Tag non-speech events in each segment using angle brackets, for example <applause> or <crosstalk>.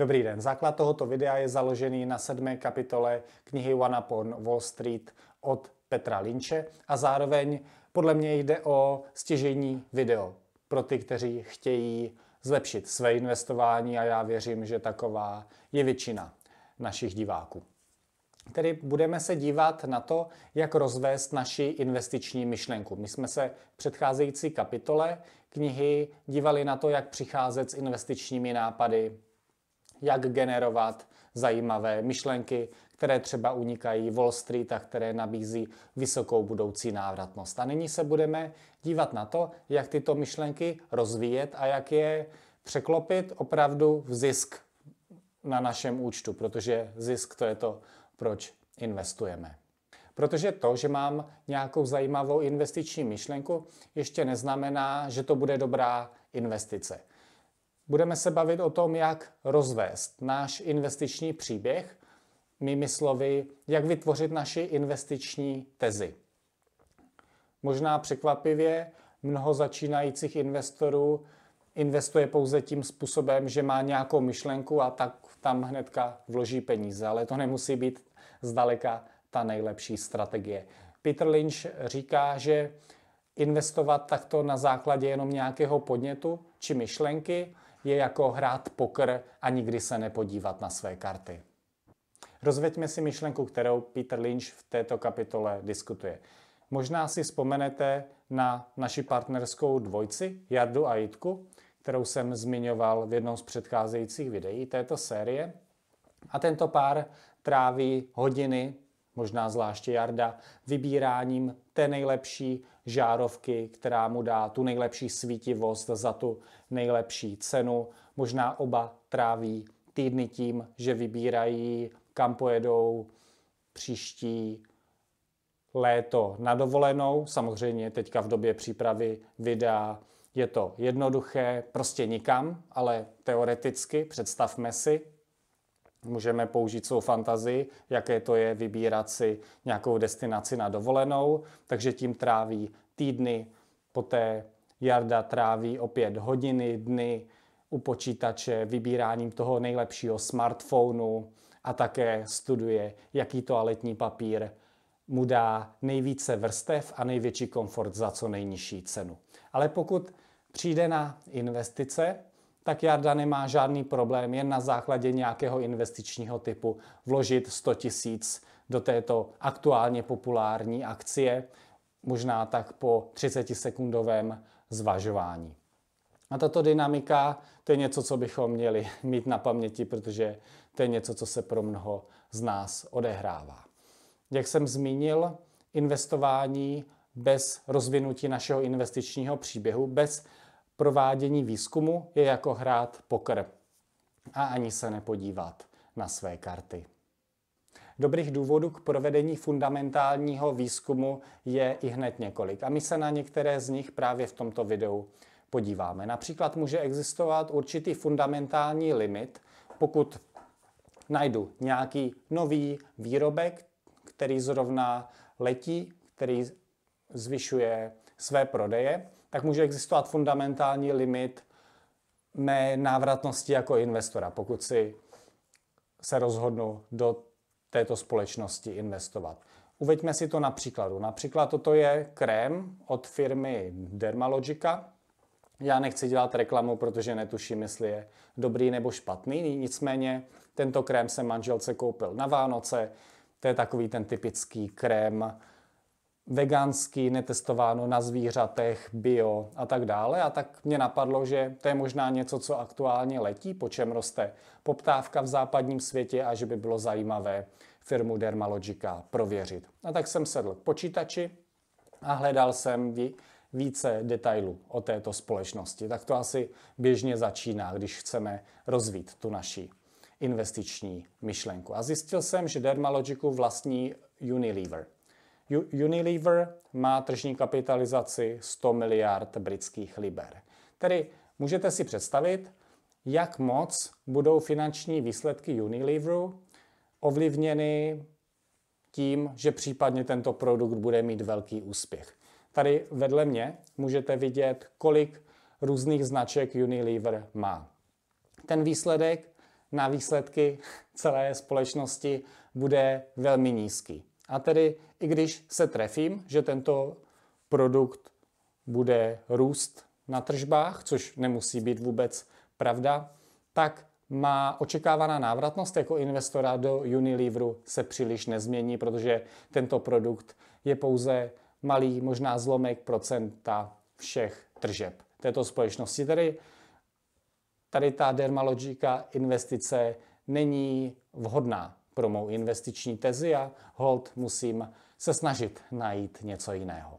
Dobrý den, základ tohoto videa je založený na sedmé kapitole knihy One Upon Wall Street od Petra Linče a zároveň podle mě jde o stěžení video pro ty, kteří chtějí zlepšit své investování a já věřím, že taková je většina našich diváků. Tedy budeme se dívat na to, jak rozvést naši investiční myšlenku. My jsme se v předcházející kapitole knihy dívali na to, jak přicházet s investičními nápady jak generovat zajímavé myšlenky, které třeba unikají Wall Street a které nabízí vysokou budoucí návratnost. A nyní se budeme dívat na to, jak tyto myšlenky rozvíjet a jak je překlopit opravdu v zisk na našem účtu, protože zisk to je to, proč investujeme. Protože to, že mám nějakou zajímavou investiční myšlenku, ještě neznamená, že to bude dobrá investice budeme se bavit o tom, jak rozvést náš investiční příběh, mými slovy, jak vytvořit naši investiční tezi. Možná překvapivě, mnoho začínajících investorů investuje pouze tím způsobem, že má nějakou myšlenku a tak tam hnedka vloží peníze, ale to nemusí být zdaleka ta nejlepší strategie. Peter Lynch říká, že investovat takto na základě jenom nějakého podnětu či myšlenky je jako hrát pokr a nikdy se nepodívat na své karty. Rozveďme si myšlenku, kterou Peter Lynch v této kapitole diskutuje. Možná si vzpomenete na naši partnerskou dvojci Jardu a Jitku, kterou jsem zmiňoval v jednom z předcházejících videí této série. A tento pár tráví hodiny, možná zvláště Jarda, vybíráním té nejlepší žárovky, která mu dá tu nejlepší svítivost za tu nejlepší cenu. Možná oba tráví týdny tím, že vybírají, kam pojedou příští léto na dovolenou. Samozřejmě teďka v době přípravy videa je to jednoduché, prostě nikam, ale teoreticky představme si, Můžeme použít svou fantazii, jaké to je vybírat si nějakou destinaci na dovolenou, takže tím tráví týdny, poté Jarda tráví opět hodiny, dny u počítače, vybíráním toho nejlepšího smartphonu a také studuje, jaký toaletní papír mu dá nejvíce vrstev a největší komfort za co nejnižší cenu. Ale pokud přijde na investice, tak Jarda nemá žádný problém jen na základě nějakého investičního typu vložit 100 tisíc do této aktuálně populární akcie, možná tak po 30-sekundovém zvažování. A tato dynamika, to je něco, co bychom měli mít na paměti, protože to je něco, co se pro mnoho z nás odehrává. Jak jsem zmínil, investování bez rozvinutí našeho investičního příběhu, bez provádění výzkumu je jako hrát pokr a ani se nepodívat na své karty. Dobrých důvodů k provedení fundamentálního výzkumu je i hned několik a my se na některé z nich právě v tomto videu podíváme. Například může existovat určitý fundamentální limit, pokud najdu nějaký nový výrobek, který zrovna letí, který zvyšuje své prodeje, tak může existovat fundamentální limit mé návratnosti jako investora, pokud si se rozhodnu do této společnosti investovat. Uveďme si to na příkladu. Například toto je krém od firmy Dermalogica. Já nechci dělat reklamu, protože netuším, jestli je dobrý nebo špatný. Nicméně tento krém jsem manželce koupil na Vánoce. To je takový ten typický krém vegansky, netestováno na zvířatech, bio a tak dále. A tak mě napadlo, že to je možná něco, co aktuálně letí, po čem roste poptávka v západním světě a že by bylo zajímavé firmu Dermalogica prověřit. A tak jsem sedl k počítači a hledal jsem více detailů o této společnosti. Tak to asi běžně začíná, když chceme rozvít tu naší investiční myšlenku. A zjistil jsem, že Dermalogiku vlastní Unilever – Unilever má tržní kapitalizaci 100 miliard britských liber. Tedy můžete si představit, jak moc budou finanční výsledky Unileveru ovlivněny tím, že případně tento produkt bude mít velký úspěch. Tady vedle mě můžete vidět, kolik různých značek Unilever má. Ten výsledek na výsledky celé společnosti bude velmi nízký. A tedy i když se trefím, že tento produkt bude růst na tržbách, což nemusí být vůbec pravda, tak má očekávaná návratnost jako investora do Unileveru se příliš nezmění, protože tento produkt je pouze malý, možná zlomek procenta všech tržeb této společnosti. Tedy tady ta dermalogika investice není vhodná pro mou investiční tezi a hold musím se snažit najít něco jiného.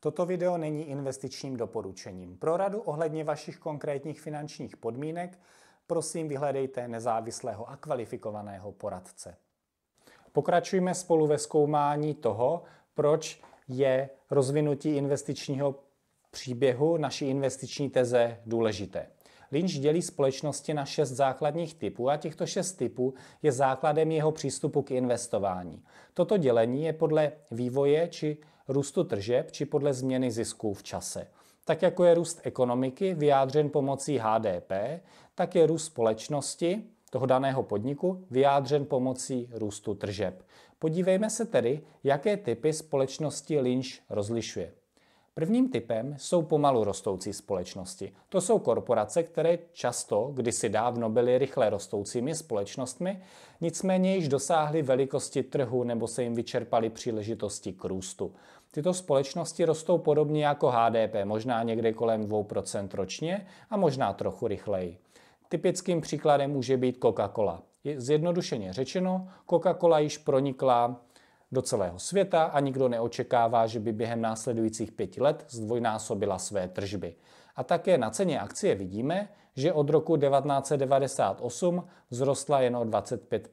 Toto video není investičním doporučením. Pro radu ohledně vašich konkrétních finančních podmínek prosím vyhledejte nezávislého a kvalifikovaného poradce. Pokračujeme spolu ve zkoumání toho, proč je rozvinutí investičního příběhu naší investiční teze důležité. Lynch dělí společnosti na šest základních typů a těchto šest typů je základem jeho přístupu k investování. Toto dělení je podle vývoje či růstu tržeb či podle změny zisků v čase. Tak jako je růst ekonomiky vyjádřen pomocí HDP, tak je růst společnosti toho daného podniku vyjádřen pomocí růstu tržeb. Podívejme se tedy, jaké typy společnosti Lynch rozlišuje. Prvním typem jsou pomalu rostoucí společnosti. To jsou korporace, které často, kdysi dávno, byly rychle rostoucími společnostmi, nicméně již dosáhly velikosti trhu nebo se jim vyčerpaly příležitosti k růstu. Tyto společnosti rostou podobně jako HDP, možná někde kolem 2% ročně a možná trochu rychleji. Typickým příkladem může být Coca-Cola. Zjednodušeně řečeno, Coca-Cola již pronikla do celého světa a nikdo neočekává, že by během následujících pěti let zdvojnásobila své tržby. A také na ceně akcie vidíme, že od roku 1998 vzrostla jen o 25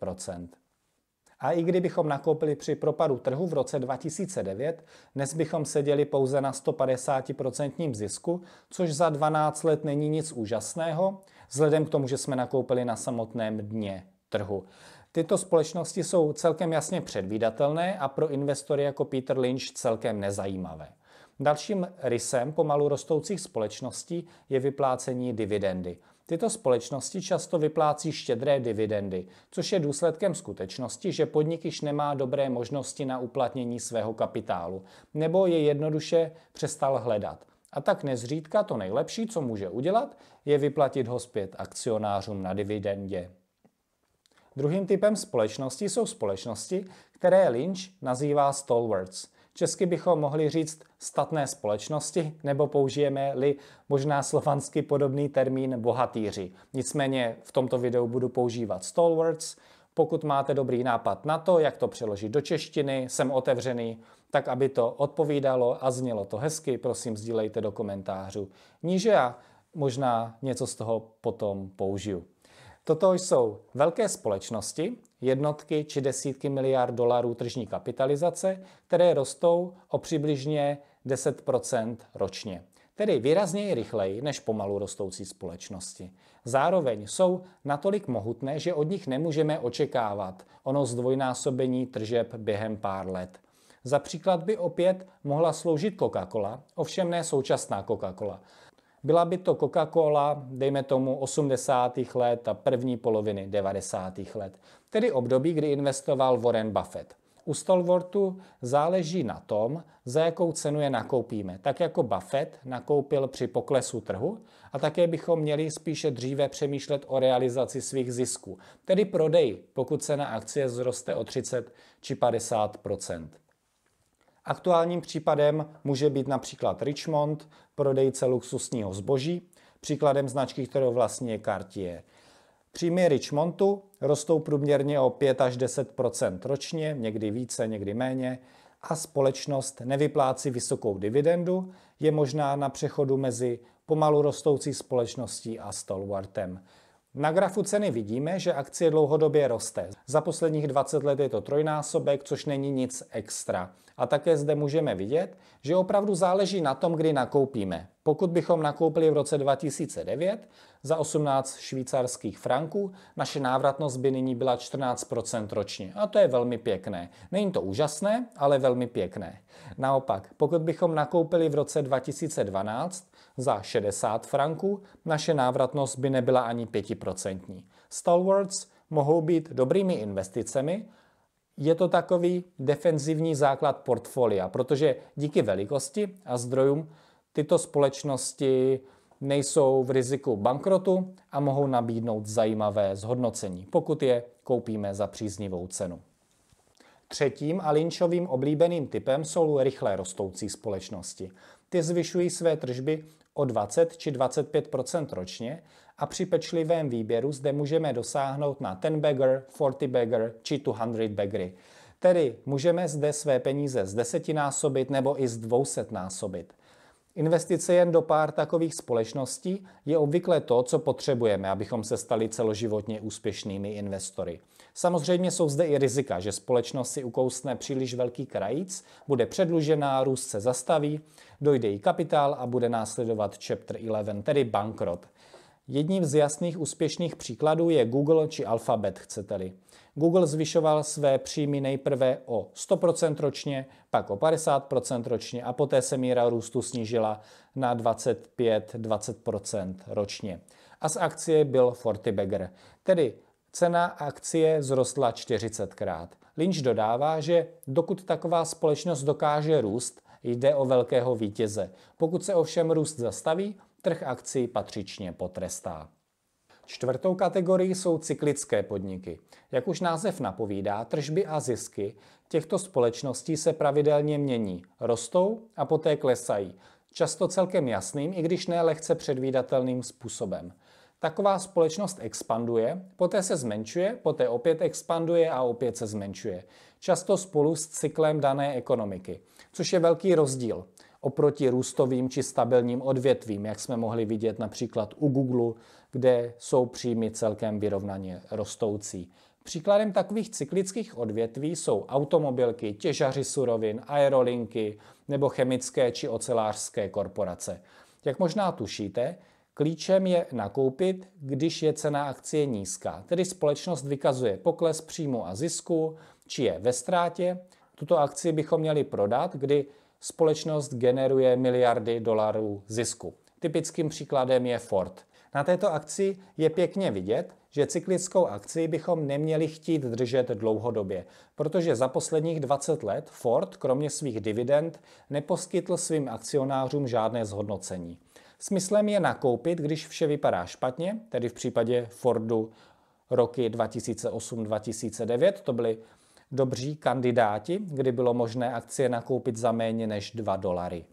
a i kdybychom nakoupili při propadu trhu v roce 2009, dnes bychom seděli pouze na 150% zisku, což za 12 let není nic úžasného, vzhledem k tomu, že jsme nakoupili na samotném dně trhu. Tyto společnosti jsou celkem jasně předvídatelné a pro investory jako Peter Lynch celkem nezajímavé. Dalším rysem pomalu rostoucích společností je vyplácení dividendy. Tyto společnosti často vyplácí štědré dividendy, což je důsledkem skutečnosti, že podnik již nemá dobré možnosti na uplatnění svého kapitálu, nebo je jednoduše přestal hledat. A tak nezřídka to nejlepší, co může udělat, je vyplatit ho zpět akcionářům na dividendě. Druhým typem společností jsou společnosti, které Lynch nazývá stalwarts. Česky bychom mohli říct statné společnosti, nebo použijeme-li možná slovansky podobný termín bohatýři. Nicméně v tomto videu budu používat stalwarts. Pokud máte dobrý nápad na to, jak to přeložit do češtiny, jsem otevřený, tak aby to odpovídalo a znělo to hezky, prosím sdílejte do komentářů níže a možná něco z toho potom použiju. Toto jsou velké společnosti, jednotky či desítky miliard dolarů tržní kapitalizace, které rostou o přibližně 10 ročně tedy výrazněji rychleji než pomalu rostoucí společnosti. Zároveň jsou natolik mohutné, že od nich nemůžeme očekávat ono zdvojnásobení tržeb během pár let. Za příklad by opět mohla sloužit Coca-Cola, ovšem ne současná Coca-Cola. Byla by to Coca-Cola, dejme tomu 80. let a první poloviny 90. let, tedy období, kdy investoval Warren Buffett. U Stalwartu záleží na tom, za jakou cenu je nakoupíme. Tak jako Buffett nakoupil při poklesu trhu a také bychom měli spíše dříve přemýšlet o realizaci svých zisků, tedy prodej, pokud cena akcie zroste o 30 či 50 Aktuálním případem může být například Richmond, prodejce luxusního zboží, příkladem značky, kterou vlastní je Cartier. Příjmy Richmondu rostou průměrně o 5 až 10 ročně, někdy více, někdy méně, a společnost nevyplácí vysokou dividendu, je možná na přechodu mezi pomalu rostoucí společností a stalwartem. Na grafu ceny vidíme, že akcie dlouhodobě roste. Za posledních 20 let je to trojnásobek, což není nic extra. A také zde můžeme vidět, že opravdu záleží na tom, kdy nakoupíme. Pokud bychom nakoupili v roce 2009 za 18 švýcarských franků, naše návratnost by nyní byla 14% ročně. A to je velmi pěkné. Není to úžasné, ale velmi pěkné. Naopak, pokud bychom nakoupili v roce 2012 za 60 franků, naše návratnost by nebyla ani 5%. Stalwarts mohou být dobrými investicemi, je to takový defenzivní základ portfolia, protože díky velikosti a zdrojům tyto společnosti nejsou v riziku bankrotu a mohou nabídnout zajímavé zhodnocení, pokud je koupíme za příznivou cenu. Třetím a linčovým oblíbeným typem jsou rychle rostoucí společnosti. Ty zvyšují své tržby o 20 či 25 ročně a při pečlivém výběru zde můžeme dosáhnout na 10 bagger, 40 bagger či 200 baggery. Tedy můžeme zde své peníze z desetinásobit nebo i z dvousetnásobit. násobit. Investice jen do pár takových společností je obvykle to, co potřebujeme, abychom se stali celoživotně úspěšnými investory. Samozřejmě jsou zde i rizika, že společnost si ukousne příliš velký krajíc, bude předlužená, růst se zastaví, dojde jí kapitál a bude následovat Chapter 11, tedy bankrot. Jedním z jasných úspěšných příkladů je Google či Alphabet, chcete-li. Google zvyšoval své příjmy nejprve o 100% ročně, pak o 50% ročně a poté se míra růstu snížila na 25-20% ročně. A z akcie byl Fortibagger, tedy cena akcie vzrostla 40krát. Lynch dodává, že dokud taková společnost dokáže růst, jde o velkého vítěze. Pokud se ovšem růst zastaví, trh akcí patřičně potrestá. Čtvrtou kategorií jsou cyklické podniky. Jak už název napovídá, tržby a zisky těchto společností se pravidelně mění, rostou a poté klesají, často celkem jasným, i když ne lehce předvídatelným způsobem. Taková společnost expanduje, poté se zmenšuje, poté opět expanduje a opět se zmenšuje. Často spolu s cyklem dané ekonomiky, což je velký rozdíl oproti růstovým či stabilním odvětvím, jak jsme mohli vidět například u Google kde jsou příjmy celkem vyrovnaně rostoucí. Příkladem takových cyklických odvětví jsou automobilky, těžaři surovin, aerolinky nebo chemické či ocelářské korporace. Jak možná tušíte, klíčem je nakoupit, když je cena akcie nízká, tedy společnost vykazuje pokles příjmu a zisku, či je ve ztrátě. Tuto akci bychom měli prodat, kdy společnost generuje miliardy dolarů zisku. Typickým příkladem je Ford. Na této akci je pěkně vidět, že cyklickou akci bychom neměli chtít držet dlouhodobě, protože za posledních 20 let Ford kromě svých dividend neposkytl svým akcionářům žádné zhodnocení. Smyslem je nakoupit, když vše vypadá špatně, tedy v případě Fordu roky 2008-2009, to byly dobří kandidáti, kdy bylo možné akcie nakoupit za méně než 2 dolary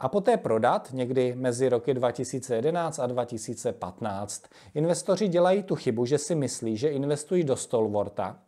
a poté prodat někdy mezi roky 2011 a 2015. Investoři dělají tu chybu, že si myslí, že investují do Stolvorta,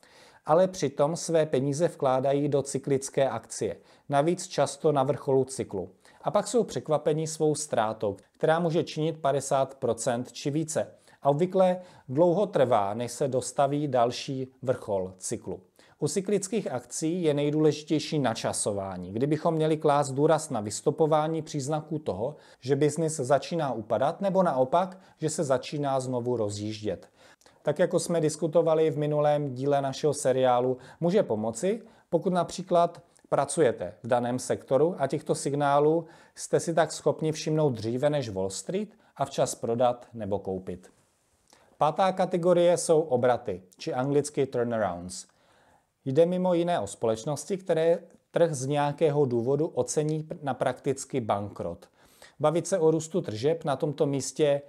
ale přitom své peníze vkládají do cyklické akcie, navíc často na vrcholu cyklu. A pak jsou překvapeni svou ztrátou, která může činit 50% či více. A obvykle dlouho trvá, než se dostaví další vrchol cyklu. U cyklických akcí je nejdůležitější načasování. Kdybychom měli klást důraz na vystopování příznaků toho, že biznis začíná upadat, nebo naopak, že se začíná znovu rozjíždět. Tak jako jsme diskutovali v minulém díle našeho seriálu, může pomoci, pokud například pracujete v daném sektoru a těchto signálů jste si tak schopni všimnout dříve než Wall Street a včas prodat nebo koupit. Pátá kategorie jsou obraty, či anglicky turnarounds. Jde mimo jiné o společnosti, které trh z nějakého důvodu ocení na prakticky bankrot. Bavit se o růstu tržeb na tomto místě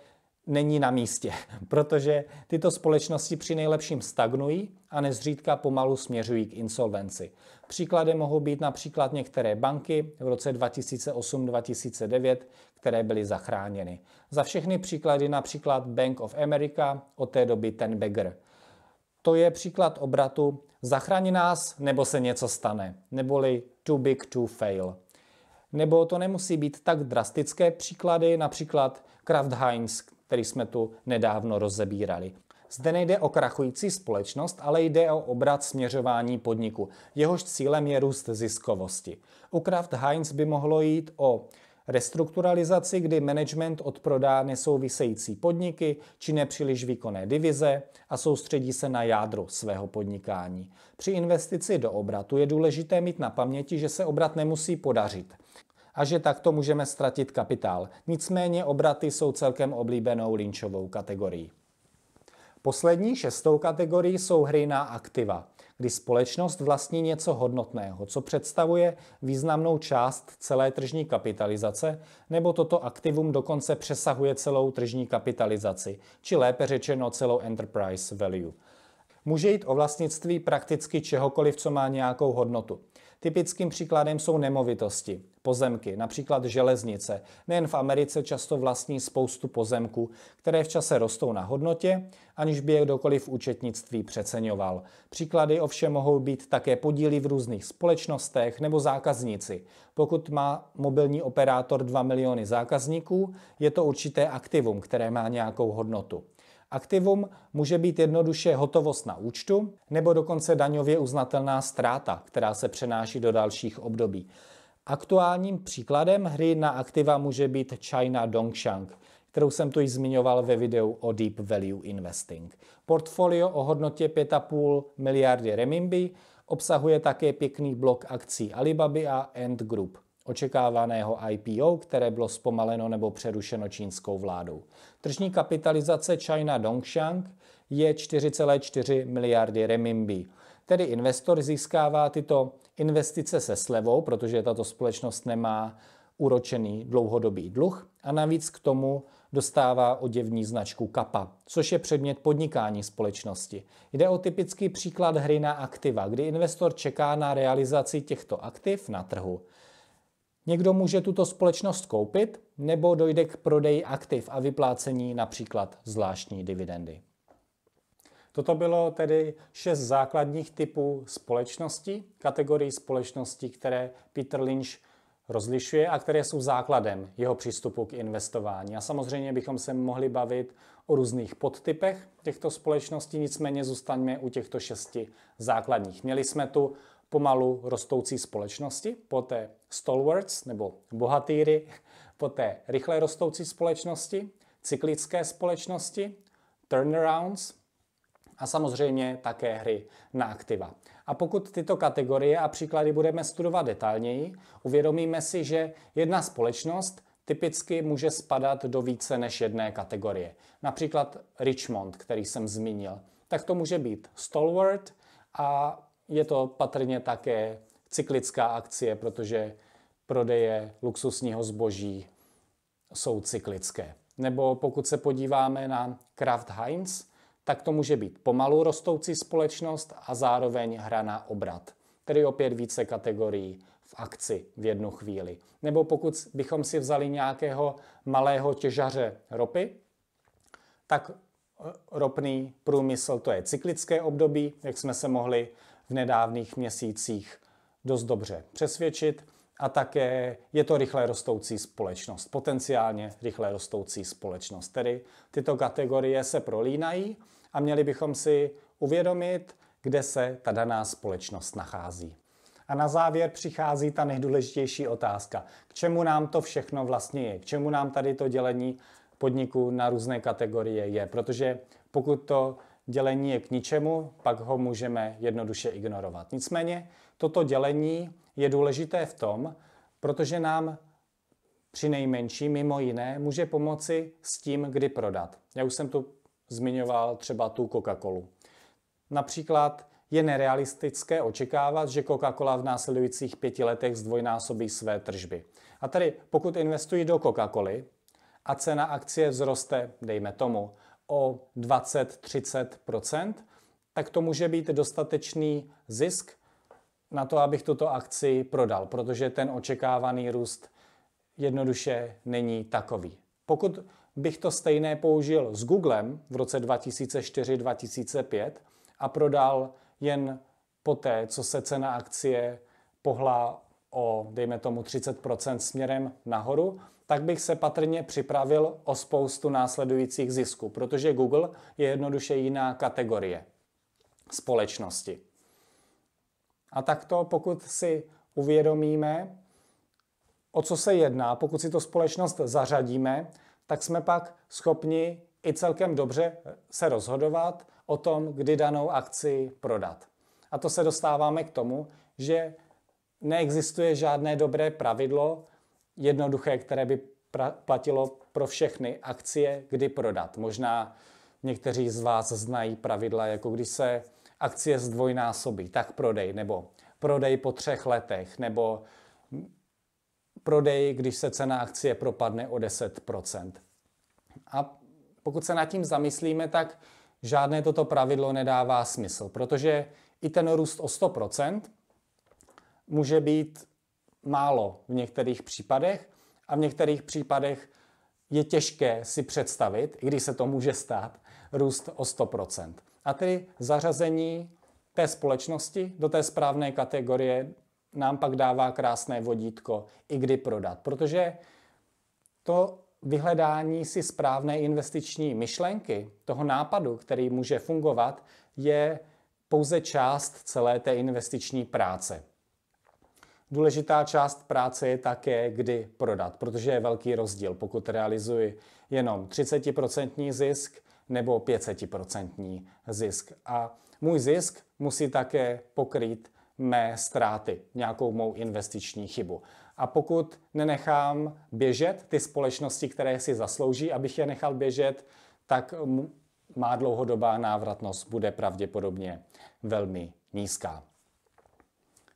není na místě, <laughs> protože tyto společnosti při nejlepším stagnují a nezřídka pomalu směřují k insolvenci. Příkladem mohou být například některé banky v roce 2008-2009, které byly zachráněny. Za všechny příklady například Bank of America, od té doby ten Beggar to je příklad obratu zachrání nás, nebo se něco stane, neboli too big to fail. Nebo to nemusí být tak drastické příklady, například Kraft Heinz, který jsme tu nedávno rozebírali. Zde nejde o krachující společnost, ale jde o obrat směřování podniku. Jehož cílem je růst ziskovosti. U Kraft Heinz by mohlo jít o Restrukturalizaci, kdy management odprodá nesouvisející podniky či nepříliš výkonné divize a soustředí se na jádro svého podnikání. Při investici do obratu je důležité mít na paměti, že se obrat nemusí podařit a že takto můžeme ztratit kapitál. Nicméně obraty jsou celkem oblíbenou linčovou kategorií. Poslední šestou kategorií jsou hry na aktiva kdy společnost vlastní něco hodnotného, co představuje významnou část celé tržní kapitalizace, nebo toto aktivum dokonce přesahuje celou tržní kapitalizaci, či lépe řečeno celou enterprise value. Může jít o vlastnictví prakticky čehokoliv, co má nějakou hodnotu. Typickým příkladem jsou nemovitosti, pozemky, například železnice. Nejen v Americe často vlastní spoustu pozemků, které v čase rostou na hodnotě, aniž by je kdokoliv v účetnictví přeceňoval. Příklady ovšem mohou být také podíly v různých společnostech nebo zákazníci. Pokud má mobilní operátor 2 miliony zákazníků, je to určité aktivum, které má nějakou hodnotu. Aktivum může být jednoduše hotovost na účtu nebo dokonce daňově uznatelná ztráta, která se přenáší do dalších období. Aktuálním příkladem hry na aktiva může být China Dongshang, kterou jsem tu již zmiňoval ve videu o Deep Value Investing. Portfolio o hodnotě 5,5 miliardy renminbi obsahuje také pěkný blok akcí Alibaby a Ant Group očekávaného IPO, které bylo zpomaleno nebo přerušeno čínskou vládou. Tržní kapitalizace China Dongshang je 4,4 miliardy renminbi. Tedy investor získává tyto investice se slevou, protože tato společnost nemá uročený dlouhodobý dluh a navíc k tomu dostává oděvní značku kapa, což je předmět podnikání společnosti. Jde o typický příklad hry na aktiva, kdy investor čeká na realizaci těchto aktiv na trhu. Někdo může tuto společnost koupit nebo dojde k prodeji aktiv a vyplácení například zvláštní dividendy. Toto bylo tedy šest základních typů společnosti, kategorií společností, které Peter Lynch rozlišuje a které jsou základem jeho přístupu k investování. A samozřejmě bychom se mohli bavit o různých podtypech těchto společností, nicméně zůstaňme u těchto šesti základních. Měli jsme tu pomalu rostoucí společnosti, poté stalwarts nebo bohatýry, poté rychle rostoucí společnosti, cyklické společnosti, turnarounds a samozřejmě také hry na aktiva. A pokud tyto kategorie a příklady budeme studovat detailněji, uvědomíme si, že jedna společnost typicky může spadat do více než jedné kategorie. Například Richmond, který jsem zmínil, tak to může být stalwart a je to patrně také cyklická akcie, protože prodeje luxusního zboží jsou cyklické. Nebo pokud se podíváme na Kraft Heinz, tak to může být pomalu rostoucí společnost a zároveň hra na obrat. Tedy opět více kategorií v akci v jednu chvíli. Nebo pokud bychom si vzali nějakého malého těžaře ropy, tak eh, ropný průmysl to je cyklické období, jak jsme se mohli v nedávných měsících dost dobře přesvědčit a také je to rychle rostoucí společnost, potenciálně rychle rostoucí společnost. Tedy tyto kategorie se prolínají a měli bychom si uvědomit, kde se ta daná společnost nachází. A na závěr přichází ta nejdůležitější otázka. K čemu nám to všechno vlastně je? K čemu nám tady to dělení podniků na různé kategorie je? Protože pokud to dělení je k ničemu, pak ho můžeme jednoduše ignorovat. Nicméně toto dělení je důležité v tom, protože nám při nejmenší mimo jiné může pomoci s tím, kdy prodat. Já už jsem tu zmiňoval třeba tu Coca-Colu. Například je nerealistické očekávat, že Coca-Cola v následujících pěti letech zdvojnásobí své tržby. A tedy pokud investují do Coca-Coly a cena akcie vzroste, dejme tomu, o 20-30 tak to může být dostatečný zisk na to, abych tuto akci prodal, protože ten očekávaný růst jednoduše není takový. Pokud bych to stejné použil s Googlem v roce 2004-2005 a prodal jen poté, co se cena akcie pohla o, dejme tomu, 30% směrem nahoru, tak bych se patrně připravil o spoustu následujících zisků, protože Google je jednoduše jiná kategorie společnosti. A takto, pokud si uvědomíme, o co se jedná, pokud si to společnost zařadíme, tak jsme pak schopni i celkem dobře se rozhodovat o tom, kdy danou akci prodat. A to se dostáváme k tomu, že neexistuje žádné dobré pravidlo, jednoduché, které by platilo pro všechny akcie, kdy prodat. Možná někteří z vás znají pravidla, jako když se akcie zdvojnásobí, tak prodej, nebo prodej po třech letech, nebo prodej, když se cena akcie propadne o 10%. A pokud se nad tím zamyslíme, tak žádné toto pravidlo nedává smysl, protože i ten růst o 100% může být málo v některých případech a v některých případech je těžké si představit, i když se to může stát, růst o 100%. A tedy zařazení té společnosti do té správné kategorie nám pak dává krásné vodítko, i kdy prodat. Protože to vyhledání si správné investiční myšlenky, toho nápadu, který může fungovat, je pouze část celé té investiční práce. Důležitá část práce je také, kdy prodat, protože je velký rozdíl, pokud realizuji jenom 30% zisk nebo 500% zisk. A můj zisk musí také pokrýt mé ztráty, nějakou mou investiční chybu. A pokud nenechám běžet ty společnosti, které si zaslouží, abych je nechal běžet, tak má dlouhodobá návratnost bude pravděpodobně velmi nízká.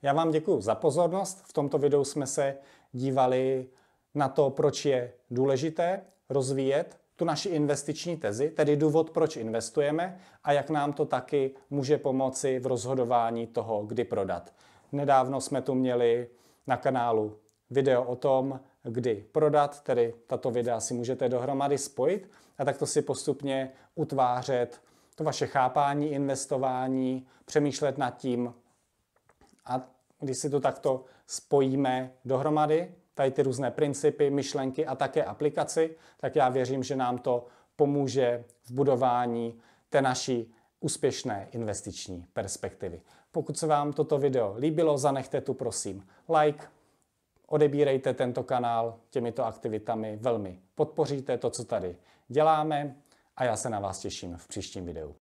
Já vám děkuji za pozornost. V tomto videu jsme se dívali na to, proč je důležité rozvíjet tu naši investiční tezi, tedy důvod, proč investujeme a jak nám to taky může pomoci v rozhodování toho, kdy prodat. Nedávno jsme tu měli na kanálu video o tom, kdy prodat, tedy tato videa si můžete dohromady spojit a takto si postupně utvářet to vaše chápání investování, přemýšlet nad tím, a když si to takto spojíme dohromady, tady ty různé principy, myšlenky a také aplikaci, tak já věřím, že nám to pomůže v budování té naší úspěšné investiční perspektivy. Pokud se vám toto video líbilo, zanechte tu prosím like, odebírejte tento kanál těmito aktivitami, velmi podpoříte to, co tady děláme a já se na vás těším v příštím videu.